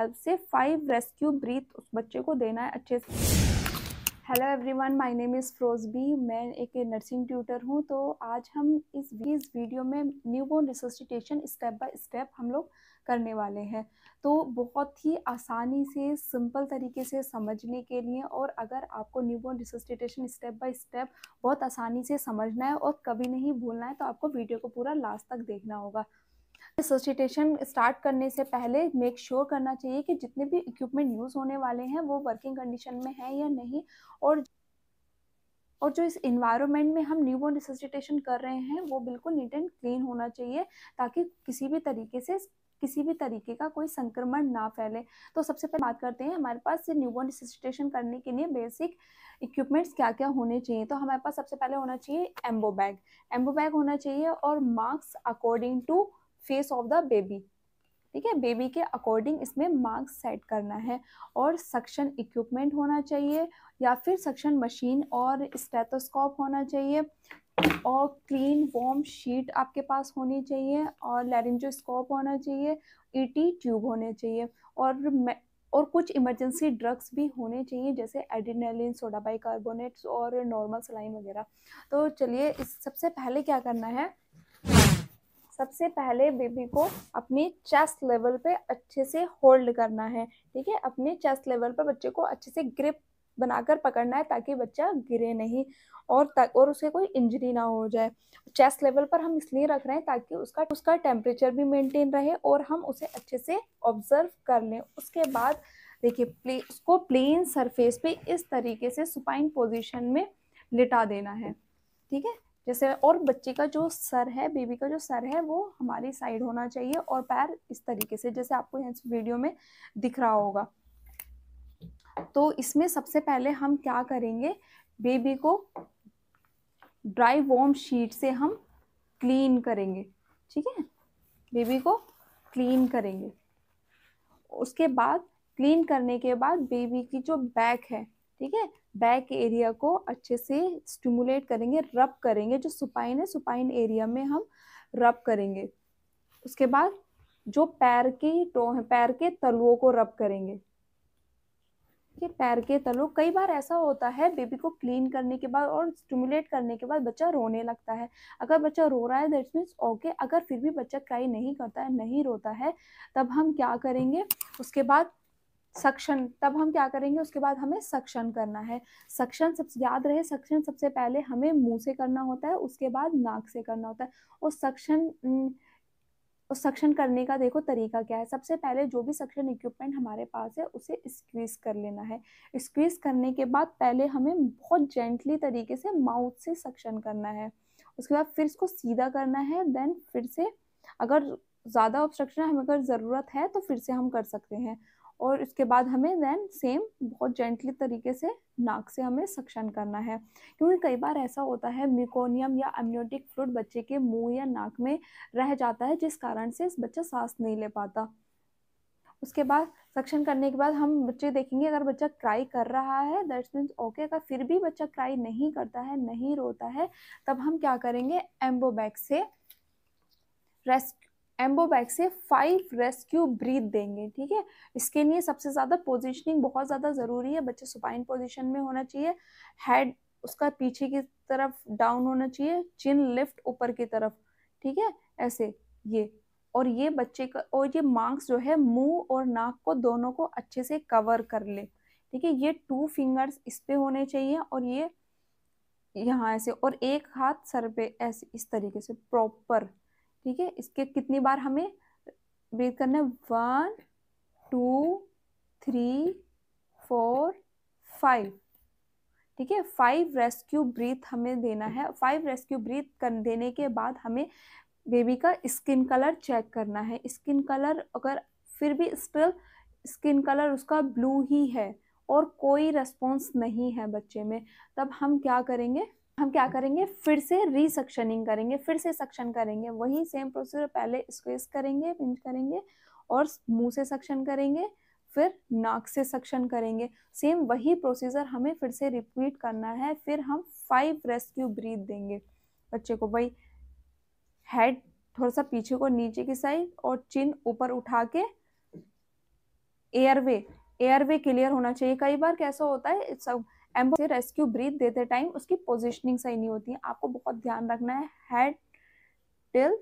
help से five rescue breathe उस बच्चे को देना है अच्छे से hello everyone my name is फ्रोजबी मैं एक नर्सिंग ट्यूटर हूँ तो आज हम इस इस वीडियो में new born resuscitation step by step हम लोग करने वाले हैं तो बहुत ही आसानी से सिंपल तरीके से समझने के लिए और अगर आपको new born resuscitation step by step बहुत आसानी से समझना है और कभी नहीं भूलना है तो आपको वीडियो को पूरा लास्ट तक देखना होगा रिसोसिटेशन स्टार्ट करने से पहले मेक श्योर sure करना चाहिए कि जितने भी इक्विपमेंट यूज़ होने वाले हैं वो वर्किंग कंडीशन में है या नहीं और और जो इस इन्वायरमेंट में हम न्यू बॉर्न रिसोसिटेशन कर रहे हैं वो बिल्कुल नीट एंड क्लीन होना चाहिए ताकि किसी भी तरीके से किसी भी तरीके का कोई संक्रमण ना फैले तो सबसे पहले बात करते हैं हमारे पास न्यूबोर्न रिसोसिटेशन करने के लिए बेसिक इक्विपमेंट्स क्या क्या होने चाहिए तो हमारे पास सबसे पहले होना चाहिए एम्बो बैग एम्बो बैग होना चाहिए और masks according to face of the baby ठीक है बेबी के अकॉर्डिंग इसमें मार्क्स सेट करना है और सक्शन इक्विपमेंट होना चाहिए या फिर सक्शन मशीन और स्टेथोस्कोप होना चाहिए और क्लीन वॉम शीट आपके पास होनी चाहिए और लैरिंजोस्कोप होना चाहिए ईटी e ट्यूब होने चाहिए और और कुछ इमरजेंसी ड्रग्स भी होने चाहिए जैसे एडिनलिन सोडा बाई और नॉर्मल सलाइन वगैरह तो चलिए इस सबसे पहले क्या करना है सबसे पहले बेबी को अपने चेस्ट लेवल पे अच्छे से होल्ड करना है ठीक है अपने चेस्ट लेवल पर बच्चे को अच्छे से ग्रिप बनाकर पकड़ना है ताकि बच्चा गिरे नहीं और तक और उसे कोई इंजरी ना हो जाए चेस्ट लेवल पर हम इसलिए रख रहे हैं ताकि उसका उसका टेम्परेचर भी मेंटेन रहे और हम उसे अच्छे से ऑब्जर्व कर लें उसके बाद देखिए प्ले उसको प्लेन सरफेस पे इस तरीके से सुपाइन पोजीशन में लिटा देना है ठीक है जैसे और बच्चे का जो सर है बेबी का जो सर है वो हमारी साइड होना चाहिए और पैर इस तरीके से जैसे आपको इस वीडियो में दिख रहा होगा तो इसमें सबसे पहले हम क्या करेंगे बेबी को ड्राई वॉम शीट से हम क्लीन करेंगे ठीक है बेबी को क्लीन करेंगे उसके बाद क्लीन करने के बाद बेबी की जो बैक है ठीक है बैक एरिया को अच्छे से स्टिमुलेट करेंगे रब करेंगे जो सुपाइन है सुपाइन एरिया में हम रब करेंगे उसके बाद जो पैर की टो है पैर के तलुओं को रब करेंगे कि पैर के तलु कई बार ऐसा होता है बेबी को क्लीन करने के बाद और स्टिमुलेट करने के बाद बच्चा रोने लगता है अगर बच्चा रो रहा है दैट मीन्स ओके अगर फिर भी बच्चा क्राई नहीं करता है नहीं रोता है तब हम क्या करेंगे उसके बाद सक्षण तब हम क्या करेंगे उसके बाद हमें सक्षण करना है सक्षण सबसे याद रहे सक्षण सबसे पहले हमें मुंह से करना होता है उसके बाद नाक से करना होता है और सक्षण उस सक्षण करने का देखो तरीका क्या है सबसे पहले जो भी सक्शन इक्विपमेंट हमारे पास है उसे स्क्वीज कर लेना है स्क्वीज करने के बाद पहले हमें बहुत जेंटली तरीके से माउथ से सक्षण करना है उसके बाद फिर इसको सीधा करना है देन फिर से अगर ज़्यादा ऑब्स्ट्रक्शन हमें अगर ज़रूरत है तो फिर से हम कर सकते हैं और इसके बाद हमें देन सेम बहुत जेंटली तरीके से नाक से हमें सक्शन करना है क्योंकि कई बार ऐसा होता है म्यूकोनियम या अम्योटिक फ्लूड बच्चे के मुंह या नाक में रह जाता है जिस कारण से बच्चा सांस नहीं ले पाता उसके बाद सक्शन करने के बाद हम बच्चे देखेंगे अगर बच्चा क्राई कर रहा है दैट मीन्स ओके अगर फिर भी बच्चा क्राई नहीं करता है नहीं रोता है तब हम क्या करेंगे एम्बोबैक्स से रेस्क्यू एम्बोबैग से फाइव रेस्क्यू ब्रीथ देंगे ठीक है इसके लिए सबसे ज़्यादा पोजिशनिंग बहुत ज़्यादा ज़रूरी है बच्चे सुपाइन पोजिशन में होना चाहिए हेड उसका पीछे की तरफ डाउन होना चाहिए चिन लिफ्ट ऊपर की तरफ ठीक है ऐसे ये और ये बच्चे का और ये मार्क्स जो है मुंह और नाक को दोनों को अच्छे से कवर कर ले ठीक है ये टू फिंगर्स इस पे होने चाहिए और ये यहाँ ऐसे और एक हाथ सर पे ऐसे इस तरीके से प्रॉपर ठीक है इसके कितनी बार हमें ब्रीथ करना है one two three four five ठीक है फाइव रेस्क्यू ब्रीथ हमें देना है फाइव रेस्क्यू ब्रीथ कर देने के बाद हमें बेबी का स्किन कलर चेक करना है स्किन कलर अगर फिर भी स्टिल स्किन कलर उसका ब्लू ही है और कोई रेस्पॉन्स नहीं है बच्चे में तब हम क्या करेंगे हम क्या करेंगे फिर से रीसक्शनिंग करेंगे फिर से सक्शन करेंगे वही सेम प्रोसीजर पहले स्क्वेज करेंगे पिंच करेंगे और मुंह से सक्शन करेंगे फिर नाक से सक्शन करेंगे सेम वही प्रोसीजर हमें फिर से रिपीट करना है फिर हम फाइव रेस्क्यू ब्रीथ देंगे बच्चे को भाई हेड थोड़ा सा पीछे को नीचे की साइड और चिन ऊपर उठा के एयरवे एयरवे क्लियर होना चाहिए कई बार कैसा होता है सब एम्बो से रेस्क्यू ब्रीथ देते टाइम उसकी पोजिशनिंग सही नहीं होती है आपको बहुत ध्यान रखना है हेड टिल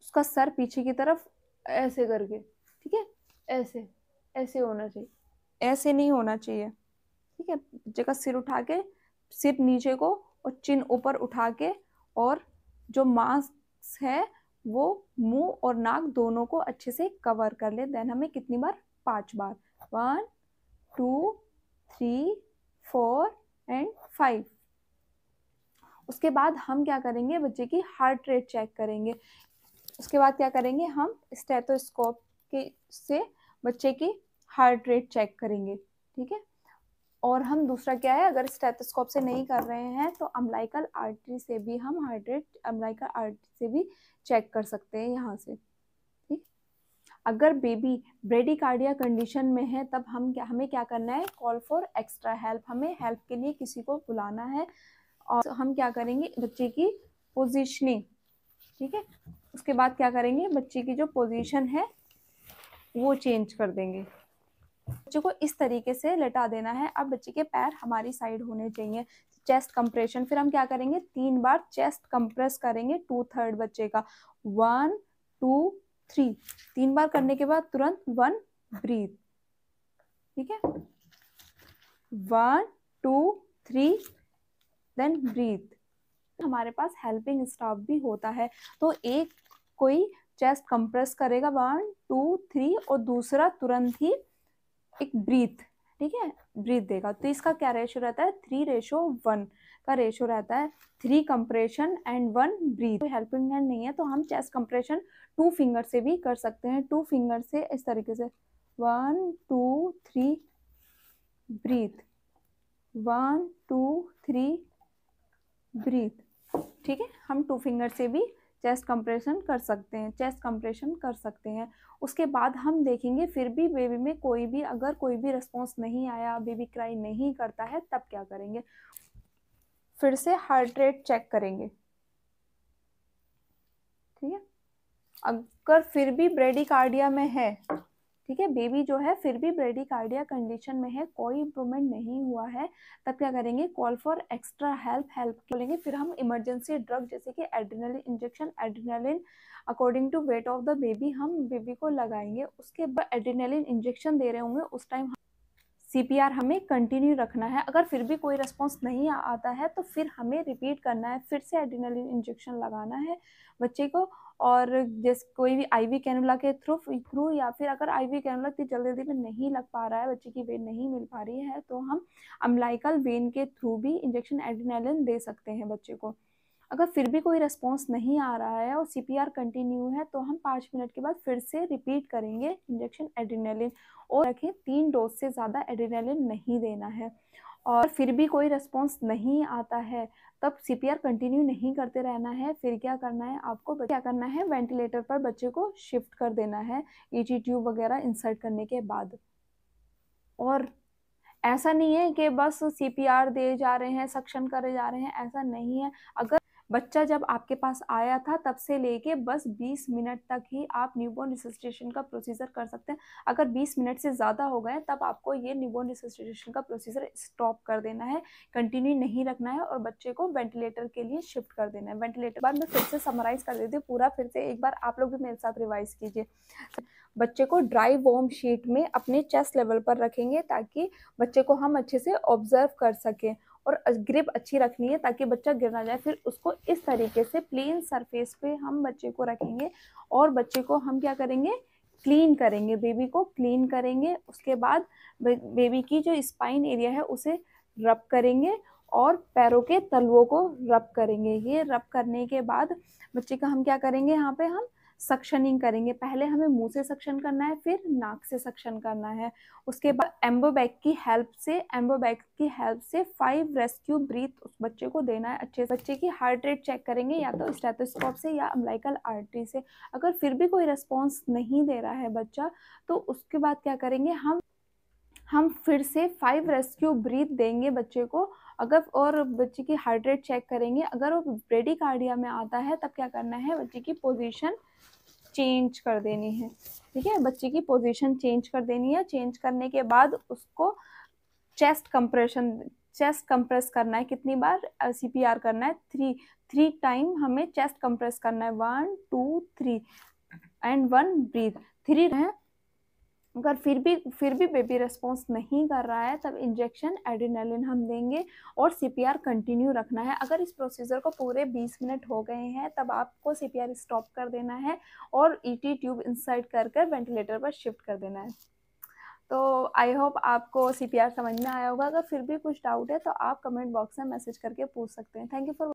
उसका सर पीछे की तरफ ऐसे करके ठीक है ऐसे ऐसे होना चाहिए ऐसे नहीं होना चाहिए ठीक है जगह सिर उठा के सिर नीचे को और चिन ऊपर उठा के और जो मास्क है वो मुंह और नाक दोनों को अच्छे से कवर कर ले देन हमें कितनी बार पांच बार one two three four and five उसके बाद हम क्या करेंगे बच्चे की हार्ट रेट चेक करेंगे उसके बाद क्या करेंगे हम स्टेथोस्कोप के से बच्चे की हार्ट रेट चेक करेंगे ठीक है और हम दूसरा क्या है अगर स्टेथोस्कोप से नहीं कर रहे हैं तो अम्लाइकल आर्टरी से भी हम हार्ट रेट अम्लाइकल आर्टरी से भी चेक कर सकते हैं यहाँ से अगर बेबी ब्रेडिकार्डिया कंडीशन में है तब हम क्या हमें क्या करना है कॉल फॉर एक्स्ट्रा हेल्प हमें हेल्प के लिए किसी को बुलाना है और हम क्या करेंगे बच्चे की पोजिशनिंग ठीक है उसके बाद क्या करेंगे बच्चे की जो पोजिशन है वो चेंज कर देंगे बच्चे को इस तरीके से लटा देना है अब बच्चे के पैर हमारी साइड होने चाहिए चेस्ट कंप्रेशन फिर हम क्या करेंगे तीन बार चेस्ट कंप्रेस करेंगे टू थर्ड बच्चे का वन टू थ्री तीन बार करने के बाद तुरंत वन ब्रीथ ठीक है one two three then breath हमारे पास हेल्पिंग स्टाफ भी होता है तो एक कोई चेस्ट कंप्रेस करेगा वन टू थ्री और दूसरा तुरंत ही एक ब्रीथ ठीक है ब्रीथ देगा तो इसका क्या रेशो रहता है थ्री रेशो वन का रेशो रहता है three compression and one breathe helping hand नहीं है तो हम चेस्ट कंप्रेशन टू फिंगर से भी कर सकते हैं टू फिंगर से इस तरीके से one two three breath one two three breath ठीक है हम टू फिंगर से भी चेस्ट कंप्रेशन कर सकते हैं चेस्ट कंप्रेशन कर सकते हैं उसके बाद हम देखेंगे फिर भी बेबी में कोई भी अगर कोई भी रिस्पॉन्स नहीं आया बेबी क्राई नहीं करता है तब क्या करेंगे फिर से हार्ट रेट चेक करेंगे ठीक है अगर फिर भी ब्रेडिकार्डिया में है ठीक है बेबी जो है फिर भी ब्रेडिकार्डिया कंडीशन में है कोई इम्प्रूवमेंट नहीं हुआ है तब क्या करेंगे call for extra help help बोलेंगे फिर हम इमरजेंसी ड्रग जैसे कि adrenaline injection adrenaline according to weight of the baby हम बेबी को लगाएंगे उसके बाद एड्रीनलिन इंजेक्शन दे रहे होंगे उस टाइम सी हमें कंटिन्यू रखना है अगर फिर भी कोई रिस्पॉन्स नहीं आता है तो फिर हमें रिपीट करना है फिर से एडिनल इंजेक्शन लगाना है बच्चे को और जैसे कोई भी आईवी कैनुला के थ्रू थ्रू या फिर अगर आईवी कैनुला इतनी जल्दी जल्दी में नहीं लग पा रहा है बच्चे की वेन नहीं मिल पा रही है तो हम अम्लाइकल वेन के थ्रू भी इंजेक्शन एडिनलिन दे सकते हैं बच्चे को अगर फिर भी कोई रिस्पॉन्स नहीं आ रहा है और सी कंटिन्यू है तो हम पाँच मिनट के बाद फिर से रिपीट करेंगे इंजेक्शन एड्रीनलिन और रखें तीन डोज से ज़्यादा एड्रीनलिन नहीं देना है और फिर भी कोई रिस्पॉन्स नहीं आता है तब सी कंटिन्यू नहीं करते रहना है फिर क्या करना है आपको क्या करना है वेंटिलेटर पर बच्चे को शिफ्ट कर देना है ई e ट्यूब वगैरह इंसर्ट करने के बाद और ऐसा नहीं है कि बस सी दे जा रहे हैं सक्षम करे जा रहे हैं ऐसा नहीं है अगर बच्चा जब आपके पास आया था तब से लेके बस 20 मिनट तक ही आप न्यूबॉर्न रिसस्टेशन का प्रोसीजर कर सकते हैं अगर 20 मिनट से ज़्यादा हो गए तब आपको ये न्यूबॉर्न रिसस्टेशन का प्रोसीजर स्टॉप कर देना है कंटिन्यू नहीं रखना है और बच्चे को वेंटिलेटर के लिए शिफ्ट कर देना है वेंटिलेटर बाद में फिर से समराइज़ कर देती हूँ पूरा फिर से एक बार आप लोग भी मेरे साथ रिवाइज़ कीजिए बच्चे को ड्राई वॉम शीट में अपने चेस्ट लेवल पर रखेंगे ताकि बच्चे को हम अच्छे से ऑब्जर्व कर सकें और ग्रिप अच्छी रखनी है ताकि बच्चा गिर ना जाए फिर उसको इस तरीके से प्लेन सरफेस पे हम बच्चे को रखेंगे और बच्चे को हम क्या करेंगे क्लीन करेंगे बेबी को क्लीन करेंगे उसके बाद बेबी की जो स्पाइन एरिया है उसे रब करेंगे और पैरों के तलवों को रब करेंगे ये रब करने के बाद बच्चे का हम क्या करेंगे यहाँ पे हम सक्शनिंग करेंगे पहले हमें मुंह से सक्शन करना है फिर नाक से सक्शन करना है उसके बाद एम्बोबैग की हेल्प से एम्बोबैग की हेल्प से फाइव रेस्क्यू ब्रीथ उस बच्चे को देना है अच्छे से बच्चे की हार्ट रेट चेक करेंगे या तो स्टेथोस्कोप से या अम्लाइकल आर्टरी से अगर फिर भी कोई रिस्पॉन्स नहीं दे रहा है बच्चा तो उसके बाद क्या करेंगे हम हम फिर से फाइव रेस्क्यू ब्रीथ देंगे बच्चे को अगर और बच्चे की हार्ट रेट चेक करेंगे अगर वो ब्रेडिकार्डिया में आता है तब क्या करना है बच्चे की पोजीशन चेंज कर देनी है ठीक है बच्चे की पोजीशन चेंज कर देनी है चेंज करने के बाद उसको चेस्ट कंप्रेशन चेस्ट कंप्रेस करना है कितनी बार सी पी आर करना है थ्री थ्री टाइम हमें चेस्ट कंप्रेस करना है one two three and one breath three अगर फिर भी फिर भी बेबी रिस्पॉन्स नहीं कर रहा है तब इंजेक्शन एडिनलिन हम देंगे और सीपीआर कंटिन्यू रखना है अगर इस प्रोसीजर को पूरे 20 मिनट हो गए हैं तब आपको सीपीआर स्टॉप कर देना है और ईटी ट्यूब इंसर्ट कर कर वेंटिलेटर पर शिफ्ट कर देना है तो आई होप आपको आर समझ में आया होगा अगर फिर भी कुछ डाउट है तो आप कमेंट बॉक्स में मैसेज करके पूछ सकते हैं थैंक यू फॉर